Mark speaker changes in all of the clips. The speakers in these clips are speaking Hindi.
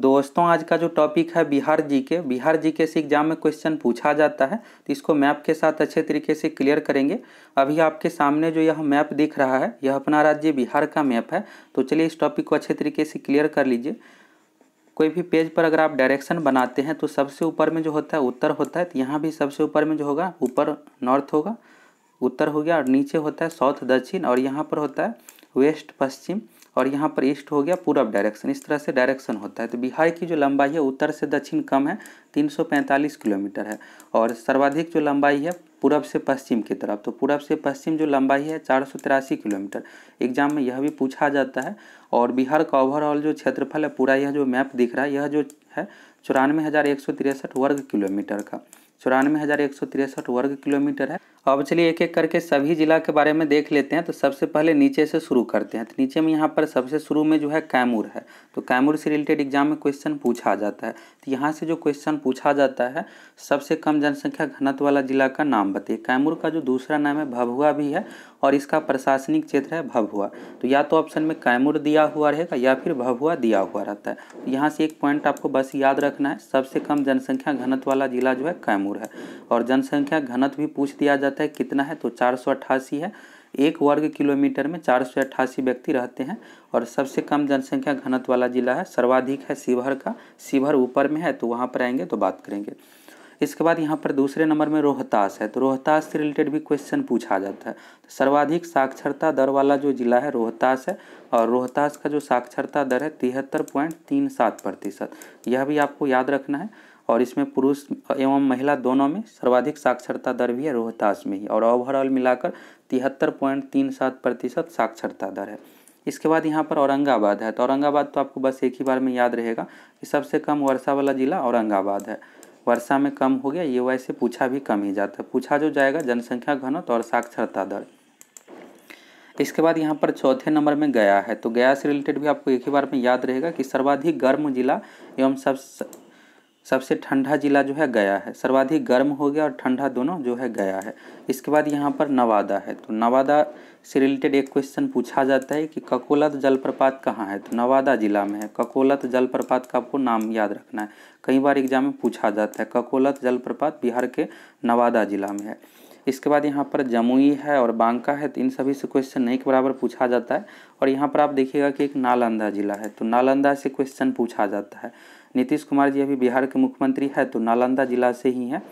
Speaker 1: दोस्तों आज का जो टॉपिक है बिहार जीके बिहार जीके से एग्जाम में क्वेश्चन पूछा जाता है तो इसको मैप के साथ अच्छे तरीके से क्लियर करेंगे अभी आपके सामने जो यह मैप दिख रहा है यह अपना राज्य बिहार का मैप है तो चलिए इस टॉपिक को अच्छे तरीके से क्लियर कर लीजिए कोई भी पेज पर अगर आप डायरेक्शन बनाते हैं तो सबसे ऊपर में जो होता है उत्तर होता है तो यहाँ भी सबसे ऊपर में जो होगा ऊपर नॉर्थ होगा उत्तर हो गया और नीचे होता है साउथ दक्षिण और यहाँ पर होता है वेस्ट पश्चिम और यहाँ पर ईस्ट हो गया पूरब डायरेक्शन इस तरह से डायरेक्शन होता है तो बिहार की जो लंबाई है उत्तर से दक्षिण कम है 345 किलोमीटर है और सर्वाधिक जो लंबाई है पूरब से पश्चिम की तरफ तो पूरब से पश्चिम जो लंबाई है चार किलोमीटर एग्जाम में यह भी पूछा जाता है और बिहार का ओवरऑल जो क्षेत्रफल है पूरा यह जो मैप दिख रहा है यह जो है चौरानवे वर्ग किलोमीटर का चौरानवे हज़ार एक सौ तिरसठ वर्ग किलोमीटर है अब चलिए एक एक करके सभी जिला के बारे में देख लेते हैं तो सबसे पहले नीचे से शुरू करते हैं तो नीचे में यहाँ पर सबसे शुरू में जो है कैमूर है तो कैमूर से रिलेटेड एग्जाम में क्वेश्चन पूछा जाता है तो यहाँ से जो क्वेश्चन पूछा जाता है सबसे कम जनसंख्या घनत्व वाला जिला का नाम बताइए कैमूर का जो दूसरा नाम है भभुआ भी है और इसका प्रशासनिक क्षेत्र है भभुआ तो या तो ऑप्शन में कैमूर दिया हुआ रहेगा या फिर भभुआ दिया हुआ रहता है तो यहाँ से एक पॉइंट आपको बस याद रखना है सबसे कम जनसंख्या घनत्व वाला जिला जो है कैमूर है और जनसंख्या घनत्व भी पूछ दिया जाता है कितना है तो चार है एक वर्ग किलोमीटर में चार सौ अट्ठासी व्यक्ति रहते हैं और सबसे कम जनसंख्या घनत्व वाला जिला है सर्वाधिक है शिवहर का शिवहर ऊपर में है तो वहाँ पर आएंगे तो बात करेंगे इसके बाद यहाँ पर दूसरे नंबर में रोहतास है तो रोहतास से रिलेटेड भी क्वेश्चन पूछा जाता है तो सर्वाधिक साक्षरता दर वाला जो जिला है रोहतास है और रोहतास का जो साक्षरता दर है तिहत्तर पॉइंट तीन सात प्रतिशत यह भी आपको याद रखना है और इसमें पुरुष एवं महिला दोनों में सर्वाधिक साक्षरता दर भी है रोहतास में ही और ओवरऑल मिलाकर तिहत्तर पॉइंट तीन सात प्रतिशत साक्षरता दर है इसके बाद यहाँ पर औरंगाबाद है तो औरंगाबाद तो आपको बस एक ही बार में याद रहेगा कि सबसे कम वर्षा वाला जिला औरंगाबाद है वर्षा में कम हो गया ये वैसे से पूछा भी कम ही जाता है पूछा जो जाएगा जनसंख्या घनत्व और साक्षरता दर इसके बाद यहाँ पर चौथे नंबर में गया है तो गया से रिलेटेड भी आपको एक ही बार में याद रहेगा कि सर्वाधिक गर्म जिला एवं सब सबसे ठंडा जिला जो है गया है सर्वाधिक गर्म हो गया और ठंडा दोनों जो है गया है इसके बाद यहाँ पर नवादा है तो नवादा से रिलेटेड एक क्वेश्चन पूछा जाता है कि ककोलत जलप्रपात कहाँ है तो नवादा जिला में है ककोलत जलप्रपात का आपको नाम याद रखना है कई बार एग्जाम में पूछा जाता है ककोलत जलप्रपात बिहार के नवादा जिला में है इसके बाद यहाँ पर जमुई है और बांका है तो इन सभी से क्वेश्चन नहीं के बराबर पूछा जाता है और यहाँ पर आप देखिएगा कि एक नालंदा जिला है तो नालंदा से क्वेश्चन पूछा जाता है नीतीश कुमार जी अभी बिहार के मुख्यमंत्री है तो नालंदा जिला से ही है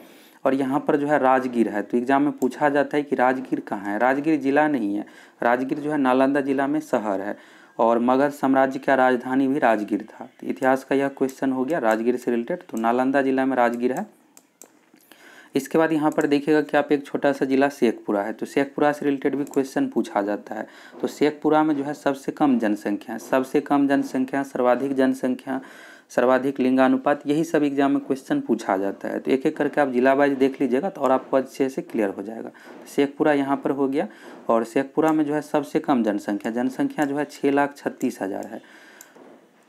Speaker 1: और यहाँ पर जो है राजगीर है तो एग्जाम में पूछा जाता है कि राजगीर कहाँ है राजगीर जिला नहीं है राजगीर जो है नालंदा जिला में शहर है और मगध साम्राज्य का राजधानी भी राजगीर था तो इतिहास का यह क्वेश्चन हो गया राजगीर से रिलेटेड तो नालंदा जिला में राजगीर है इसके बाद यहाँ पर देखिएगा कि आप एक छोटा सा जिला शेखपुरा है तो शेखपुरा से रिलेटेड भी क्वेश्चन पूछा जाता है तो शेखपुरा में जो है सबसे कम जनसंख्या सबसे कम जनसंख्या सर्वाधिक जनसंख्या सर्वाधिक लिंगानुपात यही सब एग्जाम में क्वेश्चन पूछा जाता है तो एक एक करके आप जिला वाइज देख लीजिएगा तो और आपको अच्छे से क्लियर हो जाएगा शेखपुरा यहाँ पर हो गया और शेखपुरा में जो है सबसे कम जनसंख्या जनसंख्या जो है छः लाख छत्तीस हज़ार है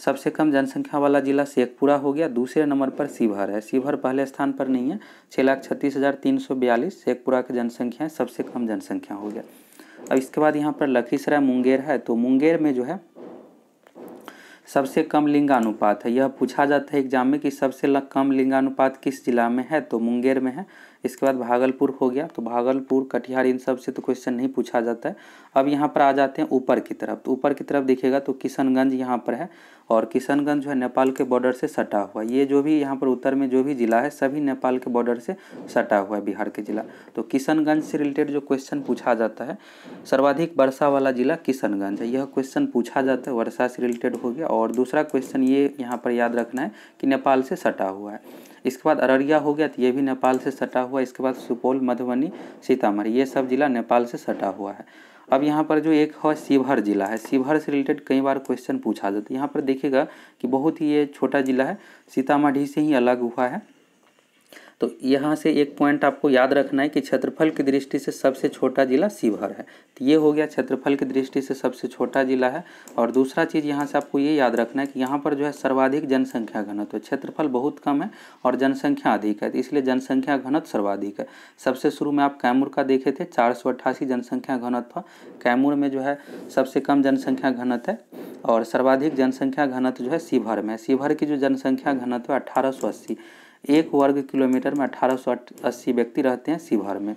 Speaker 1: सबसे कम जनसंख्या वाला जिला शेखपुरा हो गया दूसरे नंबर पर शिवहर है शिवहर पहले स्थान पर नहीं है छः लाख छत्तीस हज़ार तीन सौ बयालीस शेखपुरा की जनसंख्या सबसे कम जनसंख्या हो गया अब इसके बाद यहाँ पर लखीसराय मुंगेर है तो मुंगेर में जो है सबसे कम लिंगानुपात है यह पूछा जाता है एग्जाम में कि सबसे कम लिंगानुपात किस जिला में है तो मुंगेर में है इसके बाद भागलपुर हो गया तो भागलपुर कटिहार इन सब से तो क्वेश्चन नहीं पूछा जाता है अब यहाँ पर आ जाते हैं ऊपर की तरफ तो ऊपर की तरफ देखिएगा तो किशनगंज यहाँ पर है और किशनगंज जो है नेपाल के बॉर्डर से सटा हुआ ये जो भी यहाँ पर उत्तर में जो भी जिला है सभी नेपाल के बॉर्डर से सटा हुआ है बिहार के जिला तो किशनगंज से रिलेटेड जो क्वेश्चन पूछा जाता है सर्वाधिक वर्षा वाला जिला किशनगंज है यह क्वेश्चन पूछा जाता है वर्षा से रिलेटेड हो गया और दूसरा क्वेश्चन ये यहाँ पर याद रखना है कि नेपाल से सटा हुआ है इसके बाद अररिया हो गया तो ये भी नेपाल से सटा हुआ इसके बाद सुपौल मधुबनी सीतामढ़ी ये सब जिला नेपाल से सटा हुआ है अब यहाँ पर जो एक है शिवहर जिला है शिवहर से रिलेटेड कई बार क्वेश्चन पूछा जाता है यहाँ पर देखिएगा कि बहुत ही ये छोटा जिला है सीतामढ़ी से ही अलग हुआ है तो यहाँ से एक पॉइंट आपको याद रखना है कि क्षेत्रफल की दृष्टि से सबसे छोटा जिला शिवहर है तो ये हो गया क्षेत्रफल की दृष्टि से सबसे छोटा जिला है और दूसरा चीज़ यहाँ से आपको ये याद रखना है कि यहाँ पर जो है सर्वाधिक जनसंख्या घनत्व क्षेत्रफल बहुत कम है और जनसंख्या अधिक है तो इसलिए जनसंख्या घनत्व सर्वाधिक है सबसे शुरू में आप कैमूर का देखे थे चार जनसंख्या घनत्व कैमूर में जो है सबसे कम जनसंख्या घनत्व है और सर्वाधिक जनसंख्या घनत्व जो है शिवहर में शिवहर की जो जनसंख्या घनत्व है अठारह एक वर्ग किलोमीटर में अठारह व्यक्ति रहते हैं शिवहर में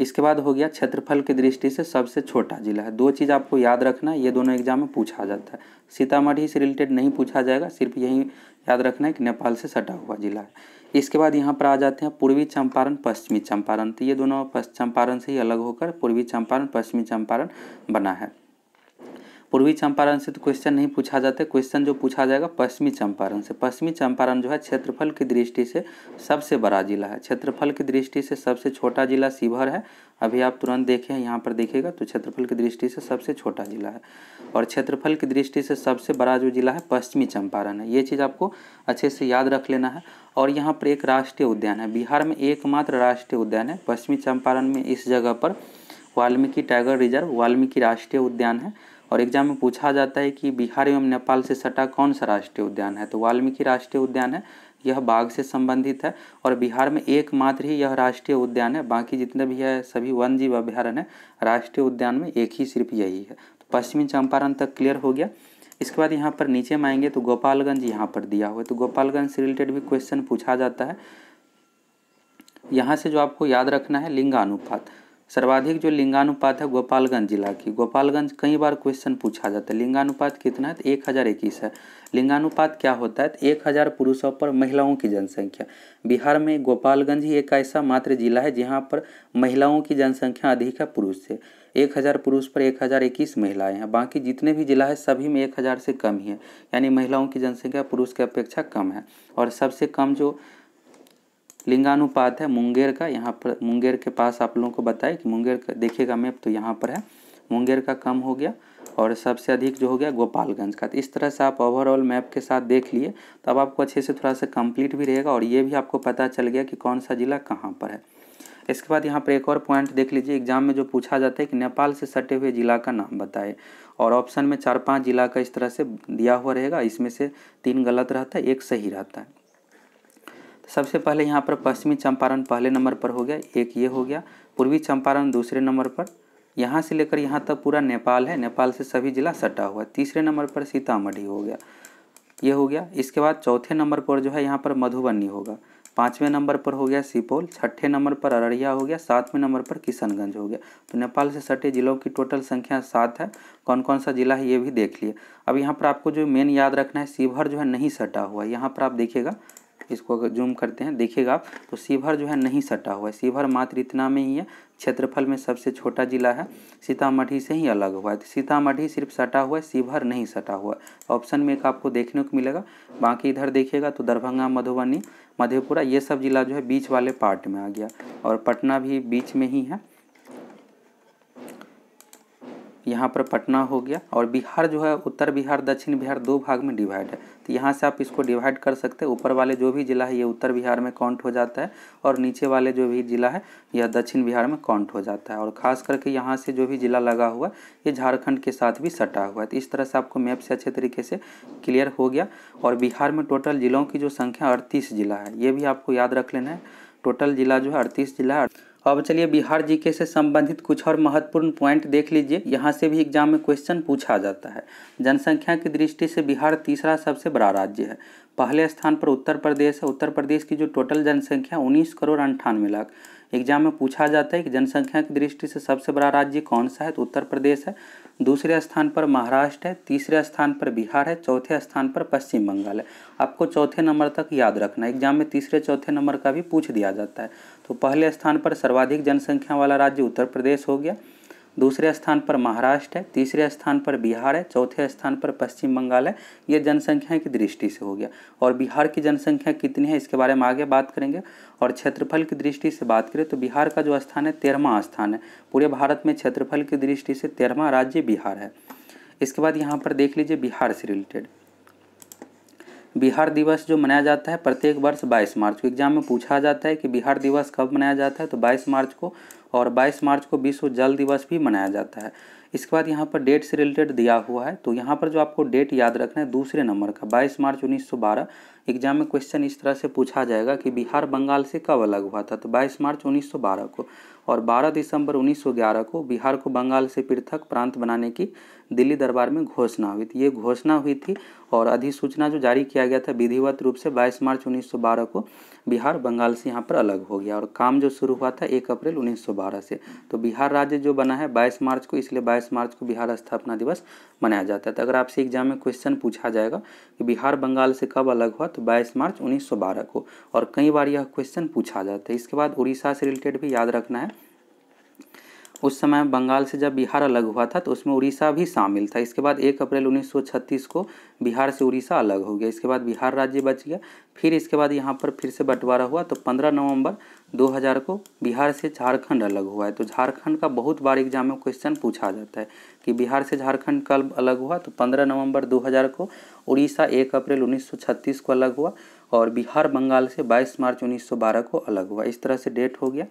Speaker 1: इसके बाद हो गया क्षेत्रफल की दृष्टि से सबसे छोटा जिला है दो चीज़ आपको याद रखना है ये दोनों एग्जाम में पूछा जाता है सीतामढ़ी से रिलेटेड नहीं पूछा जाएगा सिर्फ यही याद रखना है कि नेपाल से सटा हुआ जिला है इसके बाद यहाँ पर आ जाते हैं पूर्वी चंपारण पश्चिमी चंपारण तो ये दोनों पश्चिम चंपारण से ही अलग होकर पूर्वी चंपारण पश्चिमी चंपारण बना है पूर्वी चंपारण से तो क्वेश्चन नहीं पूछा जाता क्वेश्चन जो पूछा जाएगा पश्चिमी चंपारण से पश्चिमी चंपारण जो है क्षेत्रफल की दृष्टि से सबसे बड़ा जिला है क्षेत्रफल की दृष्टि से सबसे छोटा जिला शिवहर है अभी आप तुरंत देखें यहाँ पर देखिएगा तो क्षेत्रफल की दृष्टि से सबसे छोटा जिला है और क्षेत्रफल की दृष्टि से सबसे बड़ा जो जिला है पश्चिमी चंपारण है ये चीज़ आपको अच्छे से याद रख लेना है और यहाँ पर एक राष्ट्रीय उद्यान है बिहार में एकमात्र राष्ट्रीय उद्यान है पश्चिमी चंपारण में इस जगह पर वाल्मीकि टाइगर रिजर्व वाल्मीकि राष्ट्रीय उद्यान है और एग्जाम में पूछा जाता है कि बिहार एवं नेपाल से सटा कौन सा राष्ट्रीय उद्यान है तो वाल्मीकि राष्ट्रीय उद्यान है यह बाघ से संबंधित है और बिहार में एकमात्र ही यह राष्ट्रीय उद्यान है बाकी जितने भी है सभी वन जीव अभ्यारण्य है राष्ट्रीय उद्यान में एक ही सिर्फ यही है तो पश्चिमी चंपारण तक क्लियर हो गया इसके बाद यहाँ पर नीचे में आएंगे तो गोपालगंज यहाँ पर दिया हुआ है तो गोपालगंज से रिलेटेड भी क्वेश्चन पूछा जाता है यहाँ से जो आपको याद रखना है लिंगानुपात सर्वाधिक जो लिंगानुपात है गोपालगंज जिला की गोपालगंज कई बार क्वेश्चन पूछा जाता है लिंगानुपात कितना है तो एक हज़ार इक्कीस है लिंगानुपात क्या होता है तो एक हज़ार पुरुषों पर महिलाओं की जनसंख्या बिहार में गोपालगंज ही एक ऐसा मात्र जिला है जहाँ पर महिलाओं की जनसंख्या अधिक है पुरुष से एक हज़ार पुरुष पर एक हज़ार इक्कीस महिलाएँ हैं बाकी जितने भी जिला है सभी में एक हज़ार से कम ही है यानी महिलाओं की जनसंख्या पुरुष की अपेक्षा कम है और सबसे कम जो लिंगानुपात है मुंगेर का यहाँ पर मुंगेर के पास आप लोगों को बताए कि मुंगेर का देखिएगा मैप तो यहाँ पर है मुंगेर का कम हो गया और सबसे अधिक जो हो गया गोपालगंज का तो इस तरह से आप ओवरऑल मैप के साथ देख लिए तो अब आपको अच्छे से थोड़ा सा कंप्लीट भी रहेगा और ये भी आपको पता चल गया कि कौन सा ज़िला कहाँ पर है इसके बाद यहाँ पर एक और पॉइंट देख लीजिए एग्जाम में जो पूछा जाता है कि नेपाल से सटे हुए ज़िला का नाम बताए और ऑप्शन में चार पाँच ज़िला का इस तरह से दिया हुआ रहेगा इसमें से तीन गलत रहता है एक सही रहता है तो सबसे पहले यहाँ पर पश्चिमी चंपारण पहले नंबर पर हो गया एक ये हो गया पूर्वी चंपारण दूसरे नंबर पर यहाँ से लेकर यहाँ तक पूरा नेपाल है नेपाल से सभी जिला सटा हुआ तीसरे नंबर पर सीतामढ़ी हो गया ये हो गया इसके बाद चौथे नंबर पर जो है यहाँ पर मधुबनी होगा पाँचवें नंबर पर हो गया सुपौल छठे नंबर पर अररिया हो गया सातवें नंबर पर किशनगंज हो गया तो नेपाल से सटे जिलों की टोटल संख्या सात है कौन कौन सा जिला है ये भी देख लिए अब यहाँ पर आपको जो मेन याद रखना है शिवहर जो है नहीं सटा हुआ यहाँ पर आप देखिएगा इसको अगर जूम करते हैं देखिएगा आप तो शिवहर जो है नहीं सटा हुआ है शिवहर मात्र इतना में ही है क्षेत्रफल में सबसे छोटा जिला है सीतामढ़ी से ही अलग हुआ है तो सीतामढ़ी सिर्फ सटा हुआ है शिवहर नहीं सटा हुआ है ऑप्शन में एक आपको देखने को मिलेगा बाकी इधर देखिएगा तो दरभंगा मधुबनी मधेपुरा ये सब जिला जो है बीच वाले पार्ट में आ गया और पटना भी बीच में ही है यहाँ पर पटना हो गया और बिहार जो है उत्तर बिहार दक्षिण बिहार दो भाग में डिवाइड है तो यहाँ से आप इसको डिवाइड कर सकते हैं ऊपर वाले जो भी ज़िला है ये उत्तर बिहार में काउंट हो जाता है और नीचे वाले जो भी ज़िला है यह दक्षिण बिहार में काउंट हो जाता है और ख़ास करके यहाँ से जो भी ज़िला लगा हुआ ये झारखंड के साथ भी सटा हुआ है तो इस तरह से आपको मैप से अच्छे तरीके से क्लियर हो गया और बिहार में टोटल ज़िलों की जो संख्या अड़तीस ज़िला है ये भी आपको याद रख लेना है टोटल ज़िला जो है अड़तीस ज़िला है अब चलिए बिहार जीके से संबंधित कुछ और महत्वपूर्ण पॉइंट देख लीजिए यहाँ से भी एग्जाम में क्वेश्चन पूछा जाता है जनसंख्या की दृष्टि से बिहार तीसरा सबसे बड़ा राज्य है पहले स्थान पर उत्तर प्रदेश है उत्तर प्रदेश की जो टोटल जनसंख्या उन्नीस करोड़ अंठानवे लाख एग्जाम में पूछा जाता है कि जनसंख्या की दृष्टि से सबसे बड़ा राज्य कौन सा है तो उत्तर प्रदेश है दूसरे स्थान पर महाराष्ट्र है तीसरे स्थान पर बिहार है चौथे स्थान पर पश्चिम बंगाल है आपको चौथे नंबर तक याद रखना एग्जाम में तीसरे चौथे नंबर का भी पूछ दिया जाता है तो पहले स्थान पर सर्वाधिक जनसंख्या वाला राज्य उत्तर प्रदेश हो गया दूसरे स्थान पर महाराष्ट्र है तीसरे स्थान पर बिहार है चौथे स्थान पर पश्चिम बंगाल है ये जनसंख्या की दृष्टि से हो गया और बिहार की जनसंख्या कितनी है इसके बारे में आगे बात करेंगे और क्षेत्रफल की दृष्टि से बात करें तो बिहार का जो स्थान है तेरहवा स्थान है पूरे भारत में क्षेत्रफल की दृष्टि से तेरहवा राज्य बिहार है इसके बाद यहाँ पर देख लीजिए बिहार से रिलेटेड बिहार दिवस जो मनाया जाता है प्रत्येक वर्ष 22 मार्च को एग्जाम में पूछा जाता है कि बिहार दिवस कब मनाया जाता है तो 22 मार्च को और 22 मार्च को विश्व जल दिवस भी मनाया जाता है इसके बाद यहाँ पर डेट से रिलेटेड दिया हुआ है तो यहाँ पर जो आपको डेट याद रखना है दूसरे नंबर का 22 मार्च 1912 एग्जाम में क्वेश्चन इस तरह से पूछा जाएगा कि बिहार बंगाल से कब अलग हुआ था तो 22 मार्च 1912 को और 12 दिसंबर 1911 को बिहार को बंगाल से पृथक प्रांत बनाने की दिल्ली दरबार में घोषणा हुई थी ये घोषणा हुई थी और अधिसूचना जो जारी किया गया था विधिवत रूप से 22 मार्च 1912 को बिहार बंगाल से यहाँ पर अलग हो गया और काम जो शुरू हुआ था 1 अप्रैल 1912 से तो बिहार राज्य जो बना है 22 मार्च को इसलिए 22 मार्च को बिहार स्थापना दिवस मनाया जाता है तो अगर आपसे एग्जाम में क्वेश्चन पूछा जाएगा कि बिहार बंगाल से कब अलग हुआ तो 22 मार्च 1912 को और कई बार यह क्वेश्चन पूछा जाता है इसके बाद उड़ीसा से रिलेटेड भी याद रखना है उस समय बंगाल से जब बिहार अलग हुआ था तो उसमें उड़ीसा भी शामिल था इसके बाद एक अप्रैल 1936 को बिहार से उड़ीसा अलग हो गया इसके बाद बिहार राज्य बच गया फिर इसके बाद यहाँ पर फिर से बंटवारा हुआ तो 15 नवंबर 2000 को बिहार से झारखंड अलग हुआ है तो झारखंड का बहुत बार एग्जाम में क्वेश्चन पूछा जाता है कि बिहार से झारखंड कब अलग हुआ तो 15 नवंबर 2000 को उड़ीसा 1 अप्रैल 1936 को अलग हुआ और बिहार बंगाल से 22 मार्च 1912 को अलग हुआ इस तरह से डेट हो गया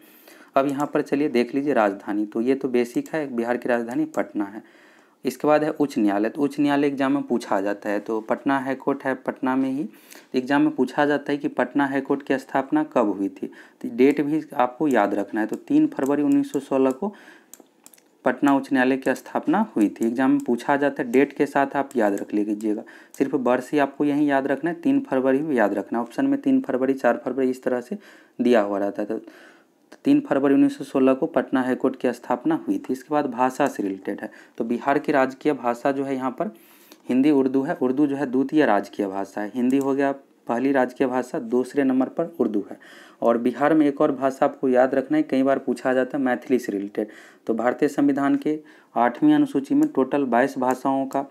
Speaker 1: अब यहाँ पर चलिए देख लीजिए राजधानी तो ये तो बेसिक है बिहार की राजधानी पटना है इसके बाद है उच्च न्यायालय तो उच्च न्यायालय एग्जाम में पूछा जाता है तो पटना हाईकोर्ट है पटना में ही एग्जाम में पूछा जाता है कि पटना हाईकोर्ट की स्थापना कब हुई थी तो डेट भी आपको याद रखना है तो तीन फरवरी 1916 को पटना उच्च न्यायालय की स्थापना हुई थी एग्जाम में पूछा जाता है डेट के साथ आप याद रख लीजिएगा सिर्फ वर्ष ही आपको यहीं याद रखना है तीन फरवरी भी याद रखना ऑप्शन में तीन फरवरी चार फरवरी इस तरह से दिया हुआ रहता है तो तीन फरवरी 1916 को पटना हाईकोर्ट की स्थापना हुई थी इसके बाद भाषा से रिलेटेड है तो बिहार की राजकीय भाषा जो है यहाँ पर हिंदी उर्दू है उर्दू जो है द्वितीय राजकीय भाषा है हिंदी हो गया पहली राजकीय भाषा दूसरे नंबर पर उर्दू है और बिहार में एक और भाषा आपको याद रखना है कई बार पूछा जाता है मैथिली से रिलेटेड तो भारतीय संविधान के आठवीं अनुसूची में टोटल बाईस भाषाओं का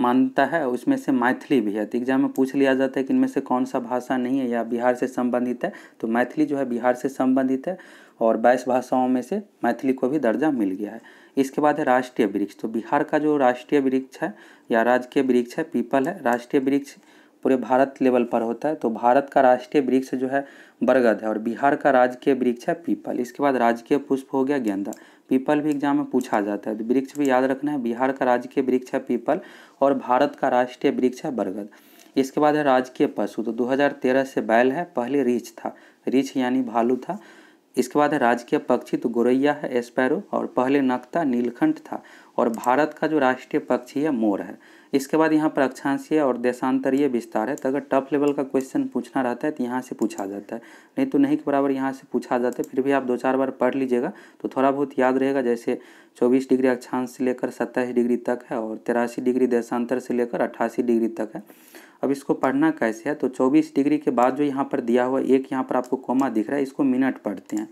Speaker 1: मान्यता है उसमें से मैथिली भी है तो एग्जाम में पूछ लिया जाता है कि इनमें से कौन सा भाषा नहीं है या बिहार से संबंधित है तो मैथिली जो है बिहार से संबंधित है और बाईस भाषाओं में से मैथिली को भी दर्जा मिल गया है इसके बाद है राष्ट्रीय वृक्ष तो बिहार का जो राष्ट्रीय वृक्ष है या राजकीय वृक्ष है पीपल है राष्ट्रीय वृक्ष पूरे भारत लेवल पर होता है तो भारत का राष्ट्रीय वृक्ष जो है बरगद है और बिहार का राजकीय वृक्ष है पीपल इसके बाद राजकीय पुष्प हो गया गेंदा पीपल भी एग्जाम में पूछा जाता है तो वृक्ष भी याद रखना है बिहार का राजकीय वृक्ष है पीपल और भारत का राष्ट्रीय वृक्ष है बरगद इसके बाद है राजकीय पशु तो 2013 से बैल है पहले रीछ था रीछ यानी भालू था इसके बाद है राजकीय पक्षी तो गोरैया है एस्पैरो और पहले नक्ता नीलखंड था और भारत का जो राष्ट्रीय पक्षी है मोर है इसके बाद यहाँ पर अक्षांशीय और देशांतरीय विस्तार है तो अगर टफ लेवल का क्वेश्चन पूछना रहता है तो यहाँ से पूछा जाता है नहीं तो नहीं के बराबर यहाँ से पूछा जाता है फिर भी आप दो चार बार पढ़ लीजिएगा तो थोड़ा बहुत याद रहेगा जैसे चौबीस डिग्री अक्षांश से लेकर सत्ताईस डिग्री तक है और तिरासी डिग्री देशांतर से लेकर अट्ठासी डिग्री तक है अब इसको पढ़ना कैसे है तो चौबीस डिग्री के बाद जो यहाँ पर दिया हुआ एक यहाँ पर आपको कोमा दिख रहा है इसको मिनट पढ़ते हैं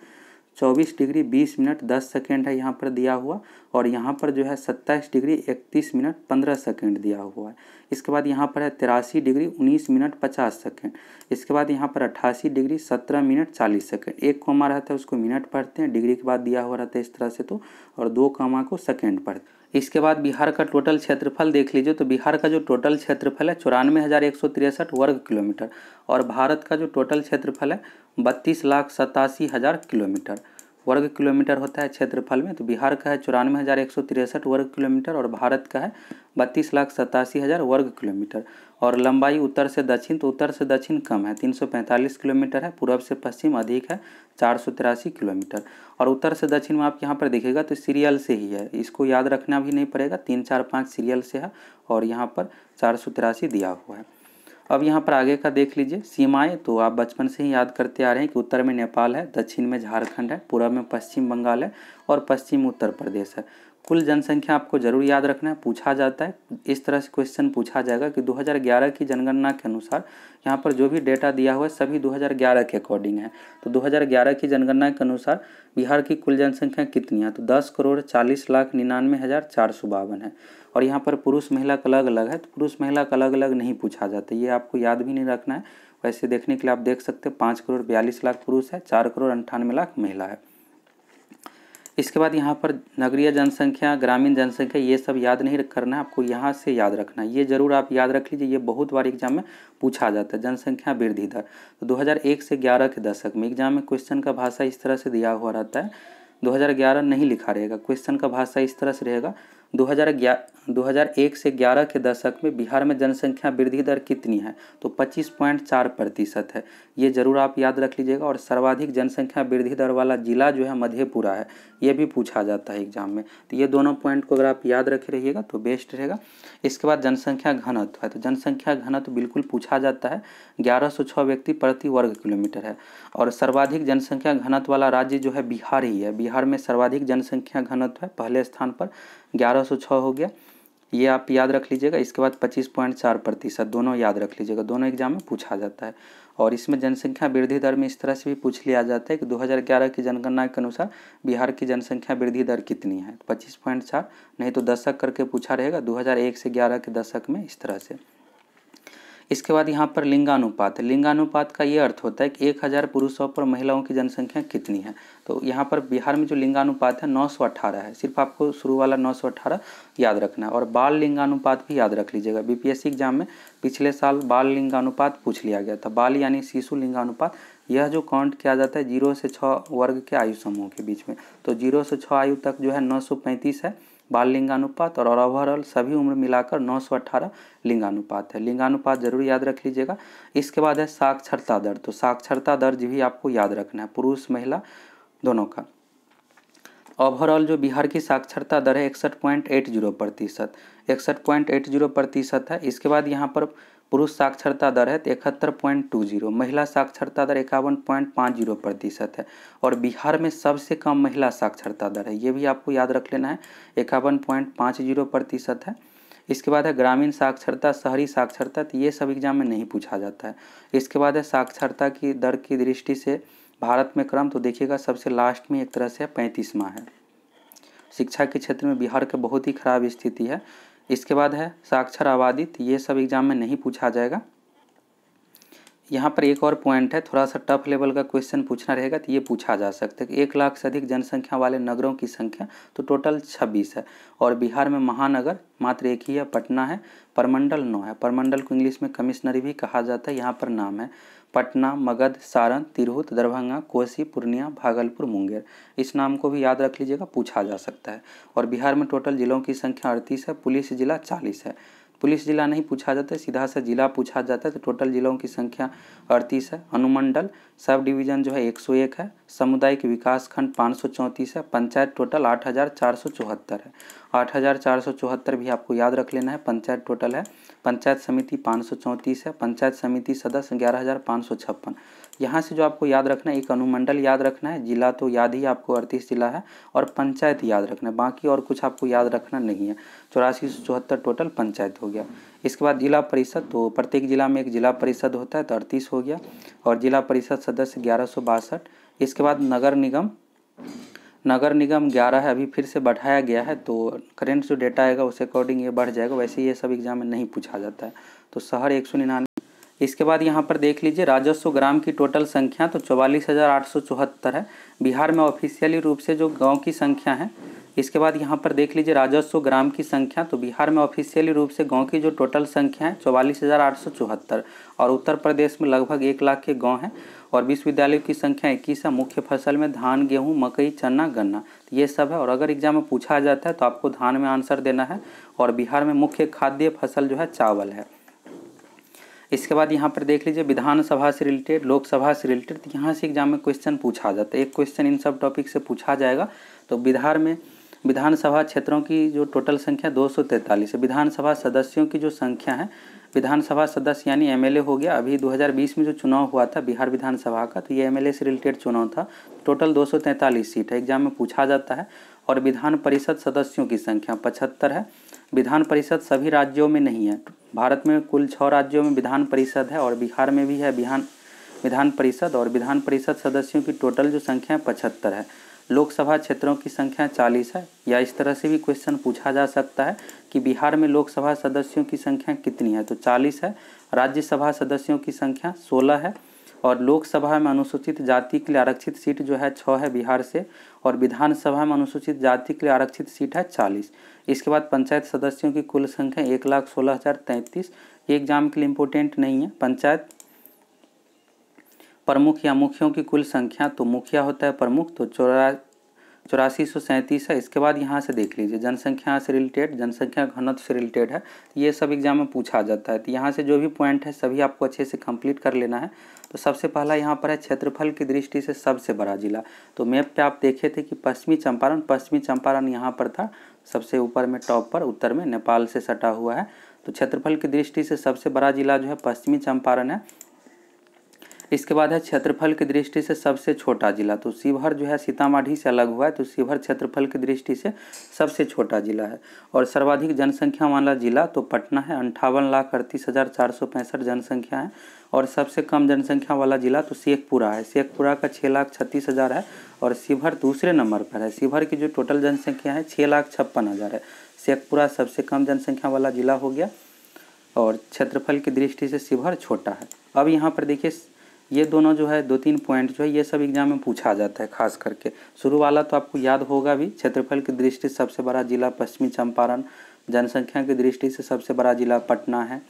Speaker 1: चौबीस डिग्री बीस मिनट दस सेकेंड है यहाँ पर दिया हुआ और यहाँ पर जो है सत्ताईस डिग्री इकतीस मिनट पंद्रह सेकेंड दिया हुआ है इसके बाद यहाँ पर है तिरासी डिग्री उन्नीस मिनट पचास सेकेंड इसके बाद यहाँ पर अट्ठासी डिग्री सत्रह मिनट चालीस सेकेंड एक कोमा रहता है उसको मिनट पढ़ते हैं डिग्री के बाद दिया हुआ रहता है इस तरह से तो और दो कोमा को सेकेंड पढ़ते हैं इसके बाद बिहार का टोटल क्षेत्रफल देख लीजिए तो बिहार का जो टोटल क्षेत्रफल है चौरानवे हज़ार एक सौ तिरसठ वर्ग किलोमीटर और भारत का जो टोटल क्षेत्रफल है बत्तीस लाख सतासी हज़ार किलोमीटर वर्ग किलोमीटर होता है क्षेत्रफल में तो बिहार का है चौरानवे हज़ार एक सौ तिरसठ वर्ग किलोमीटर और भारत का है बत्तीस लाख सतासी हज़ार वर्ग किलोमीटर और लंबाई उत्तर से दक्षिण तो उत्तर से दक्षिण कम है तीन सौ पैंतालीस किलोमीटर है पूर्व से पश्चिम अधिक है चार सौ तिरासी किलोमीटर और उत्तर से दक्षिण में आप यहाँ पर देखेगा तो सीरियल से ही है इसको याद रखना भी नहीं पड़ेगा तीन चार पाँच सीरियल से है और यहाँ पर चार दिया हुआ है अब यहाँ पर आगे का देख लीजिए सीमाएं तो आप बचपन से ही याद करते आ रहे हैं कि उत्तर में नेपाल है दक्षिण में झारखंड है पूर्व में पश्चिम बंगाल है और पश्चिम उत्तर प्रदेश है कुल जनसंख्या आपको जरूर याद रखना है पूछा जाता है इस तरह से क्वेश्चन पूछा जाएगा कि 2011 की जनगणना के अनुसार यहाँ पर जो भी डेटा दिया हुआ है सभी 2011 के अकॉर्डिंग है तो 2011 की जनगणना के अनुसार बिहार की कुल जनसंख्या कितनी है तो दस करोड़ चालीस लाख निन्यानवे हज़ार चार सौ बावन है और यहाँ पर पुरुष महिला का अलग अलग है तो पुरुष महिला का अलग अलग नहीं पूछा जाता ये आपको याद भी नहीं रखना है वैसे देखने के लिए आप देख सकते हैं पाँच करोड़ बयालीस लाख पुरुष है चार करोड़ अंठानवे लाख महिला है इसके बाद यहाँ पर नगरीय जनसंख्या ग्रामीण जनसंख्या ये सब याद नहीं करना है आपको यहाँ से याद रखना है ये जरूर आप याद रख लीजिए ये बहुत बार एग्जाम में पूछा जाता है जनसंख्या वृद्धि दर तो 2001 से 11 के दशक में एग्जाम में क्वेश्चन का भाषा इस तरह से दिया हुआ रहता है 2011 नहीं लिखा रहेगा क्वेश्चन का भाषा इस तरह से रहेगा 2001 से 11 के दशक में बिहार में जनसंख्या वृद्धि दर कितनी है तो 25.4 प्रतिशत है ये ज़रूर आप याद रख लीजिएगा और सर्वाधिक जनसंख्या वृद्धि दर वाला जिला जो है मधेपुरा है ये भी पूछा जाता है एग्जाम में तो ये दोनों पॉइंट को अगर आप याद रखे रहिएगा तो बेस्ट रहेगा इसके बाद जनसंख्या घनत्व है तो जनसंख्या घनत्व बिल्कुल पूछा जाता है ग्यारह व्यक्ति प्रति वर्ग किलोमीटर है और सर्वाधिक जनसंख्या घनत्व वाला राज्य जो है बिहार ही है बिहार में सर्वाधिक जनसंख्या घनत्व है पहले स्थान पर ग्यारह सौ छः हो गया ये आप याद रख लीजिएगा इसके बाद पच्चीस पॉइंट चार प्रतिशत दोनों याद रख लीजिएगा दोनों एग्जाम में पूछा जाता है और इसमें जनसंख्या वृद्धि दर में इस तरह से भी पूछ लिया जाता है कि 2011 की जनगणना के अनुसार बिहार की जनसंख्या वृद्धि दर कितनी है पच्चीस पॉइंट चार नहीं तो दशक करके पूछा रहेगा 2001 से 11 के दशक में इस तरह से इसके बाद यहाँ पर लिंगानुपात लिंगानुपात का ये अर्थ होता है कि एक हज़ार पुरुषों पर महिलाओं की जनसंख्या कितनी है तो यहाँ पर बिहार में जो लिंगानुपात है नौ सौ अठारह है सिर्फ आपको शुरू वाला नौ सौ अठारह याद रखना है और बाल लिंगानुपात भी याद रख लीजिएगा बी एग्जाम में पिछले साल बाल लिंगानुपात पूछ लिया गया था बाल यानी शिशु लिंगानुपात यह जो काउंट किया जाता है जीरो से छः वर्ग के आयु समूह के बीच में तो जीरो से छः आयु तक जो है नौ सौ पैंतीस है बाल लिंगानुपात और ओवरऑल सभी उम्र मिलाकर 918 लिंगानुपात है लिंगानुपात जरूर याद रख लीजिएगा इसके बाद है साक्षरता दर तो साक्षरता दर भी आपको याद रखना है पुरुष महिला दोनों का ओवरऑल जो बिहार की साक्षरता दर है इकसठ पॉइंट एट जीरो प्रतिशत इकसठ पॉइंट एट जीरो प्रतिशत है इसके बाद यहाँ पर पुरुष साक्षरता दर है तो इकहत्तर पॉइंट टू जीरो महिला साक्षरता दर इक्यावन पॉइंट पाँच जीरो प्रतिशत है और बिहार में सबसे कम महिला साक्षरता दर है ये भी आपको याद रख लेना है इक्यावन पॉइंट पाँच जीरो प्रतिशत है इसके बाद है ग्रामीण साक्षरता शहरी साक्षरता तो ये सब एग्जाम में नहीं पूछा जाता है इसके बाद है साक्षरता की दर की दृष्टि से भारत में क्रम तो देखिएगा सबसे लास्ट में एक तरह से पैंतीसवा है शिक्षा के क्षेत्र में बिहार के बहुत ही खराब स्थिति है इसके बाद है साक्षर आबादित ये सब एग्जाम में नहीं पूछा जाएगा यहाँ पर एक और पॉइंट है थोड़ा सा टफ लेवल का क्वेश्चन पूछना रहेगा तो ये पूछा जा सकता है कि एक लाख से अधिक जनसंख्या वाले नगरों की संख्या तो टोटल छब्बीस है और बिहार में महानगर मात्र एक ही है पटना है परमंडल नौ है परमंडल को इंग्लिश में कमिश्नरी भी कहा जाता है यहाँ पर नाम है पटना मगध सारण तिरहुत दरभंगा कोसी पूर्णिया भागलपुर मुंगेर इस नाम को भी याद रख लीजिएगा पूछा जा सकता है और बिहार में टोटल जिलों की संख्या अड़तीस है पुलिस जिला चालीस है पुलिस जिला नहीं पूछा जाता है सीधा सा जिला पूछा जाता है तो टोटल जिलों की संख्या अड़तीस है अनुमंडल सब डिवीजन जो है 101 है सामुदायिक विकास खंड पाँच है पंचायत टोटल आठ है आठ भी आपको याद रख लेना है पंचायत टोटल है पंचायत समिति पाँच है पंचायत समिति सदस्य ग्यारह हज़ार पाँच सौ छप्पन यहाँ से जो आपको याद रखना है एक अनुमंडल याद रखना है जिला तो याद ही आपको अड़तीस जिला है और पंचायत याद रखना है बाकी और कुछ आपको याद रखना नहीं है चौरासी सौ चौहत्तर टोटल पंचायत हो गया इसके बाद जिला परिषद तो प्रत्येक जिला में एक जिला परिषद होता है तो अड़तीस हो गया और जिला परिषद सदस्य ग्यारह इसके बाद नगर निगम नगर निगम ग्यारह है अभी फिर से बढ़ाया गया है तो करेंट जो डेटा आएगा उस अकॉर्डिंग ये बढ़ जाएगा वैसे ये सब एग्जाम में नहीं पूछा जाता है तो शहर एक सौ निन्यानवे इसके बाद यहाँ पर देख लीजिए राजस्व ग्राम की टोटल संख्या तो चौवालीस हज़ार आठ सौ चौहत्तर है बिहार में ऑफिशियली रूप से जो गांव की संख्या है इसके बाद यहाँ पर देख लीजिए राजस्व ग्राम की संख्या तो बिहार में ऑफिशियली रूप से गांव की जो टोटल संख्या है चौवालीस हज़ार आठ सौ चौहत्तर और उत्तर प्रदेश में लगभग एक लाख के गांव हैं और विश्वविद्यालयों की संख्या इक्कीस है मुख्य फसल में धान गेहूँ मकई चना गन्ना ये सब है और अगर एग्जाम में पूछा जाता है तो आपको धान में आंसर देना है और बिहार में मुख्य खाद्य फसल जो है चावल है इसके बाद यहाँ पर देख लीजिए विधानसभा से रिलेटेड लोकसभा से रिलेटेड तो यहाँ से एग्जाम में क्वेश्चन पूछा जाता है एक क्वेश्चन इन सब टॉपिक से पूछा जाएगा तो बिहार में विधानसभा क्षेत्रों की जो टोटल संख्या दो सौ तैंतालीस है विधानसभा सदस्यों की जो संख्या है विधानसभा सदस्य यानी एमएलए हो गया अभी 2020 में जो चुनाव हुआ था बिहार विधानसभा का तो ये एमएलए से रिलेटेड चुनाव था टोटल दो सीट है एग्जाम में पूछा जाता है और विधान परिषद सदस्यों की संख्या पचहत्तर है विधान परिषद सभी राज्यों में नहीं है भारत में कुल छः राज्यों में विधान परिषद है और बिहार में भी है विधान विधान परिषद और विधान परिषद सदस्यों की टोटल जो संख्या है पचहत्तर है लोकसभा क्षेत्रों की संख्या चालीस है या इस तरह से भी क्वेश्चन पूछा जा सकता है कि बिहार में लोकसभा सदस्यों की संख्या कितनी है तो चालीस है राज्यसभा सदस्यों की संख्या सोलह है और लोकसभा में अनुसूचित जाति के लिए आरक्षित सीट जो है छः है बिहार से और विधानसभा में अनुसूचित जाति के लिए आरक्षित सीट है चालीस इसके बाद पंचायत सदस्यों की कुल संख्या एक लाख सोलह हज़ार तैंतीस ये एग्जाम के लिए इम्पोर्टेंट नहीं है पंचायत प्रमुख या मुखियों की कुल संख्या तो मुखिया होता है प्रमुख तो चौरा चौरासी सौ सैंतीस है इसके बाद यहाँ से देख लीजिए जनसंख्या से रिलेटेड जनसंख्या घनत्व से रिलेटेड है ये सब एग्जाम में पूछा जाता है तो यहाँ से जो भी पॉइंट है सभी आपको अच्छे से कंप्लीट कर लेना है तो सबसे पहला यहाँ पर है क्षेत्रफल की दृष्टि से सबसे बड़ा जिला तो मैप पे आप देखे थे कि पश्चिमी चंपारण पश्चिमी चंपारण यहाँ पर था सबसे ऊपर में टॉप पर उत्तर में नेपाल से सटा हुआ है तो क्षेत्रफल की दृष्टि से सबसे बड़ा जिला जो है पश्चिमी चंपारण है इसके बाद है क्षेत्रफल की दृष्टि से सबसे छोटा जिला तो शिवहर जो है सीतामढ़ी से अलग हुआ है तो शिवहर क्षेत्रफल की दृष्टि से सबसे छोटा जिला है और सर्वाधिक जनसंख्या वाला जिला तो पटना है अंठावन लाख अड़तीस हज़ार चार सौ पैंसठ जनसंख्या है और सबसे कम जनसंख्या वाला जिला तो शेखपुरा है शेखपुरा का छः लाख छत्तीस हज़ार है और शिवहर दूसरे नंबर पर है शिवहर की जो टोटल जनसंख्या है छः लाख छप्पन हज़ार है शेखपुरा सबसे कम जनसंख्या वाला जिला हो गया और क्षेत्रफल की दृष्टि से शिवहर छोटा है अब यहाँ पर देखिए ये दोनों जो है दो तीन पॉइंट जो है ये सब एग्जाम में पूछा जाता है खास करके शुरू वाला तो आपको याद होगा भी क्षेत्रफल की दृष्टि सबसे बड़ा जिला पश्चिमी चंपारण जनसंख्या की दृष्टि से सबसे बड़ा जिला पटना है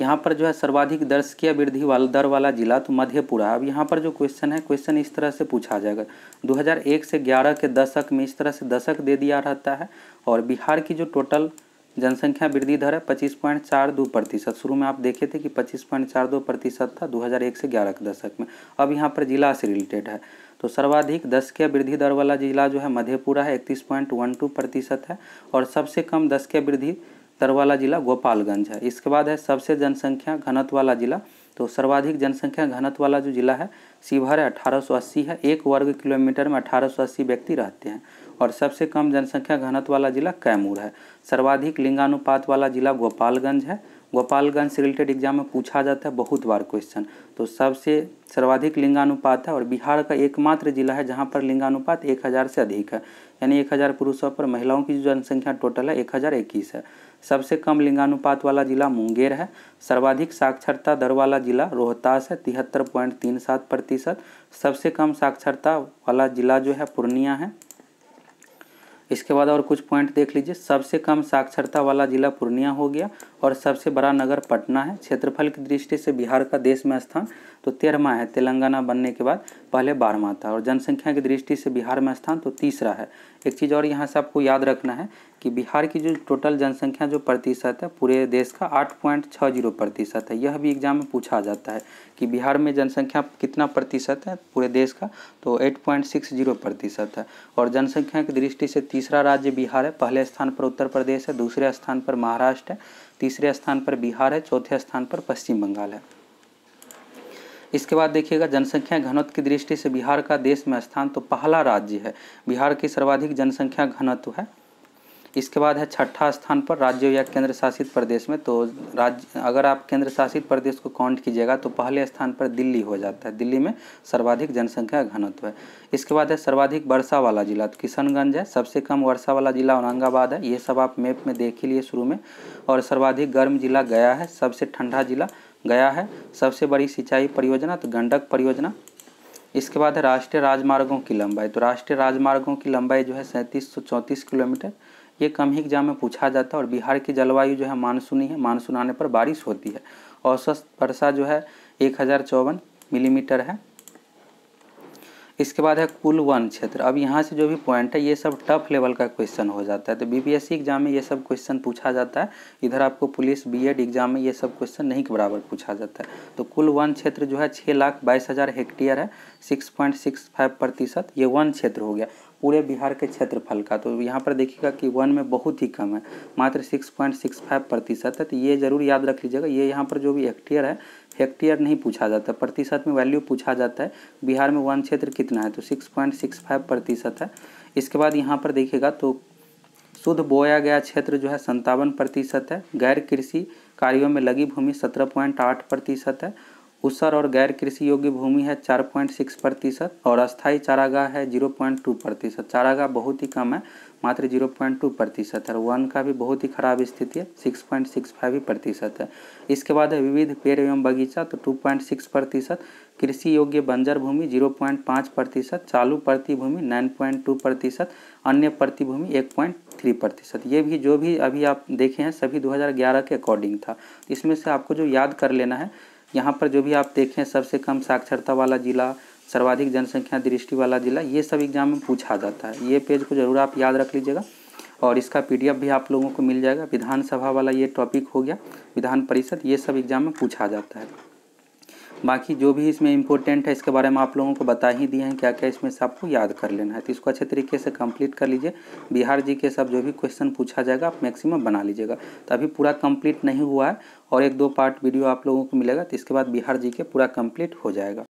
Speaker 1: यहाँ पर जो है सर्वाधिक दर्शकीय वृद्धि वाला दर वाला जिला तो मध्यपुरा अब यहाँ पर जो क्वेश्चन है क्वेश्चन इस तरह से पूछा जाएगा 2001 से 11 के दशक में इस तरह से दशक दे दिया रहता है और बिहार की जो टोटल जनसंख्या वृद्धि दर है पच्चीस पॉइंट चार दो प्रतिशत शुरू में आप देखे थे कि पच्चीस पॉइंट चार दो प्रतिशत था 2001 से 11 के दशक में अब यहाँ पर जिला से रिलेटेड है तो सर्वाधिक दस के वृद्धि दर वाला जिला जो है मधेपुरा है इकतीस पॉइंट वन टू प्रतिशत है और सबसे कम दस के वृद्धि दर वाला जिला गोपालगंज है इसके बाद है सबसे जनसंख्या घनत वाला जिला तो सर्वाधिक जनसंख्या घनत्व वाला जो जिला है शिवहर है 1880 है एक वर्ग किलोमीटर में 1880 व्यक्ति रहते हैं और सबसे कम जनसंख्या घनत्व वाला जिला कैमूर है सर्वाधिक लिंगानुपात वाला जिला गोपालगंज है गोपालगंज से रिलेटेड एग्जाम में पूछा जाता है बहुत बार क्वेश्चन तो सबसे सर्वाधिक लिंगानुपात है और बिहार का एकमात्र जिला है जहाँ पर लिंगानुपात एक हज़ार से अधिक है यानी एक हज़ार पुरुषों पर महिलाओं की जो जनसंख्या टोटल है एक हज़ार इक्कीस है सबसे कम लिंगानुपात वाला जिला मुंगेर है सर्वाधिक साक्षरता दर वाला जिला रोहतास है तिहत्तर पॉइंट तीन सात प्रतिशत सबसे कम साक्षरता वाला जिला जो है पूर्णिया है इसके बाद और कुछ पॉइंट देख लीजिए सबसे कम साक्षरता वाला जिला पूर्णिया हो गया और सबसे बड़ा नगर पटना है क्षेत्रफल की दृष्टि से बिहार का देश में स्थान तो तेरहवा है तेलंगाना बनने के बाद पहले बारहवा था और जनसंख्या की दृष्टि से बिहार में स्थान तो तीसरा है एक चीज़ और यहाँ से आपको याद रखना है कि बिहार की जो टोटल जनसंख्या जो प्रतिशत है पूरे देश का आठ पॉइंट छः जीरो प्रतिशत है यह भी एग्जाम में पूछा जाता है कि बिहार में जनसंख्या कितना प्रतिशत है पूरे देश का तो एट पॉइंट सिक्स जीरो प्रतिशत है और जनसंख्या की दृष्टि से तीसरा राज्य बिहार है पहले स्थान पर उत्तर प्रदेश है दूसरे स्थान पर महाराष्ट्र है तीसरे स्थान पर बिहार है चौथे स्थान पर पश्चिम बंगाल है इसके बाद देखिएगा जनसंख्या घनत्व की दृष्टि से बिहार का देश में स्थान तो पहला राज्य है बिहार की सर्वाधिक जनसंख्या घनत्व है इसके बाद है छठा स्थान पर राज्य या केंद्र शासित प्रदेश में तो राज्य अगर आप केंद्र शासित प्रदेश को काउंट कीजिएगा तो पहले स्थान पर दिल्ली हो जाता है दिल्ली में सर्वाधिक जनसंख्या घनत्व है इसके बाद है सर्वाधिक वर्षा वाला जिला तो किशनगंज है सबसे कम वर्षा वाला जिला औरंगाबाद है ये सब आप मैप में देख ही लिए शुरू में और सर्वाधिक गर्म जिला गया है सबसे ठंडा जिला गया है सबसे बड़ी सिंचाई परियोजना तो गंडक परियोजना इसके बाद है राष्ट्रीय राजमार्गों की लंबाई तो राष्ट्रीय राजमार्गों की लंबाई जो है सैंतीस सौ चौंतीस किलोमीटर ये कम ही एग्जाम में पूछा जाता है और बिहार की जलवायु जो है मानसूनी है मानसून आने पर बारिश होती है औसत वर्षा जो है एक हज़ार चौवन मिलीमीटर है इसके बाद है कुल वन क्षेत्र अब यहाँ से जो भी पॉइंट है ये सब टफ लेवल का क्वेश्चन हो जाता है तो बीपीएससी एग्जाम e में ये सब क्वेश्चन पूछा जाता है इधर आपको पुलिस बीएड एग्जाम में ये सब क्वेश्चन नहीं के बराबर पूछा जाता है तो कुल वन क्षेत्र जो है छः लाख बाईस हज़ार हेक्टेयर है सिक्स पॉइंट सिक्स फाइव प्रतिशत ये वन क्षेत्र हो गया पूरे बिहार के क्षेत्रफल का तो यहाँ पर देखिएगा कि वन में बहुत ही कम है मात्र सिक्स पॉइंट सिक्स फाइव प्रतिशत है तो ये जरूर याद रख लीजिएगा ये यहाँ पर जो भी हेक्टेयर है हेक्टेयर नहीं पूछा जाता प्रतिशत में वैल्यू पूछा जाता है बिहार में वन क्षेत्र कितना है तो सिक्स पॉइंट सिक्स फाइव प्रतिशत है इसके बाद यहाँ पर देखिएगा तो शुद्ध बोया गया क्षेत्र जो है संतावन प्रतिशत है गैर कृषि कार्यों में लगी भूमि सत्रह पॉइंट आठ प्रतिशत है उसर और गैर कृषि योग्य भूमि है 4.6 प्रतिशत और अस्थायी चारागाह है 0.2 प्रतिशत चारागाह बहुत ही कम है मात्र 0.2 प्रतिशत है वन का भी बहुत ही खराब स्थिति है 6.65 प्रतिशत है इसके बाद है विविध पेड़ एवं बगीचा तो 2.6 प्रतिशत कृषि योग्य बंजर भूमि 0.5 प्रतिशत चालू प्रतिभूमि टू प्रतिशत अन्य प्रतिभूमि थ्री प्रतिशत ये भी जो भी अभी आप देखे हैं सभी ग्यारह के अकॉर्डिंग था इसमें से आपको जो याद कर लेना है यहाँ पर जो भी आप देखें सबसे कम साक्षरता वाला ज़िला सर्वाधिक जनसंख्या दृष्टि वाला ज़िला ये सब एग्जाम में पूछा जाता है ये पेज को ज़रूर आप याद रख लीजिएगा और इसका पीडीएफ भी आप लोगों को मिल जाएगा विधानसभा वाला ये टॉपिक हो गया विधान परिषद ये सब एग्जाम में पूछा जाता है बाकी जो भी इसमें इम्पोर्टेंट है इसके बारे में आप लोगों को बता ही दिए हैं क्या क्या इसमें से आपको याद कर लेना है तो इसको अच्छे तरीके से कंप्लीट कर लीजिए बिहार जी के सब जो भी क्वेश्चन पूछा जाएगा आप मैक्सिमम बना लीजिएगा तो अभी पूरा कंप्लीट नहीं हुआ है और एक दो पार्ट वीडियो आप लोगों को मिलेगा तो इसके बाद बिहार जी के पूरा कंप्लीट हो जाएगा